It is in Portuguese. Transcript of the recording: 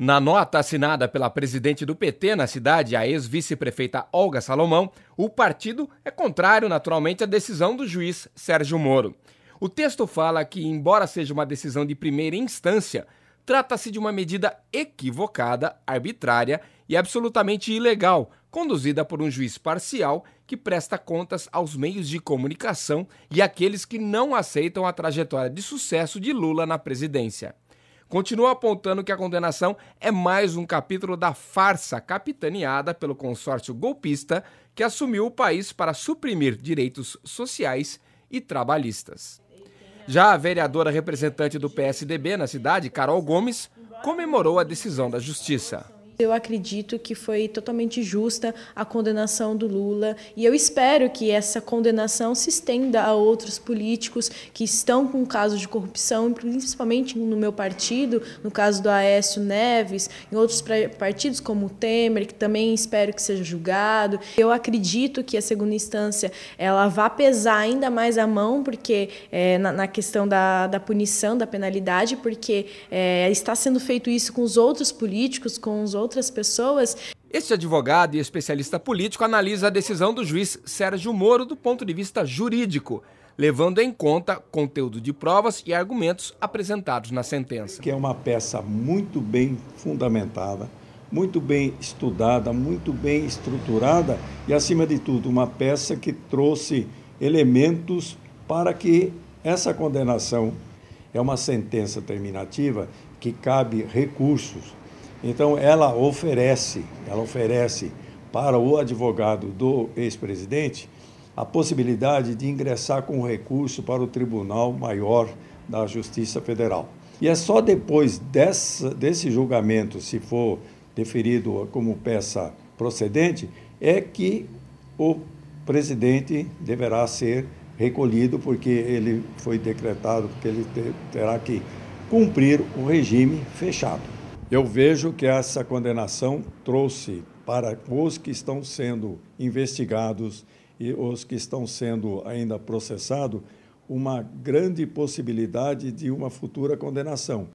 Na nota assinada pela presidente do PT na cidade, a ex-vice-prefeita Olga Salomão, o partido é contrário, naturalmente, à decisão do juiz Sérgio Moro. O texto fala que, embora seja uma decisão de primeira instância, trata-se de uma medida equivocada, arbitrária e absolutamente ilegal, conduzida por um juiz parcial que presta contas aos meios de comunicação e àqueles que não aceitam a trajetória de sucesso de Lula na presidência continua apontando que a condenação é mais um capítulo da farsa capitaneada pelo consórcio golpista que assumiu o país para suprimir direitos sociais e trabalhistas. Já a vereadora representante do PSDB na cidade, Carol Gomes, comemorou a decisão da justiça. Eu acredito que foi totalmente justa a condenação do Lula e eu espero que essa condenação se estenda a outros políticos que estão com casos de corrupção, principalmente no meu partido, no caso do Aécio Neves, em outros partidos como o Temer, que também espero que seja julgado. Eu acredito que a segunda instância ela vá pesar ainda mais a mão, porque é, na, na, questão da, da punição, da penalidade, porque é, está sendo feito isso com os outros políticos, com os outros outras pessoas. Este advogado e especialista político analisa a decisão do juiz Sérgio Moro do ponto de vista jurídico, levando em conta conteúdo de provas e argumentos apresentados na sentença. Que é uma peça muito bem fundamentada, muito bem estudada, muito bem estruturada e, acima de tudo, uma peça que trouxe elementos para que essa condenação é uma sentença terminativa que cabe recursos então ela oferece, ela oferece para o advogado do ex-presidente a possibilidade de ingressar com recurso para o Tribunal Maior da Justiça Federal. E é só depois dessa, desse julgamento, se for deferido como peça procedente, é que o presidente deverá ser recolhido, porque ele foi decretado, porque ele terá que cumprir o regime fechado. Eu vejo que essa condenação trouxe para os que estão sendo investigados e os que estão sendo ainda processados uma grande possibilidade de uma futura condenação.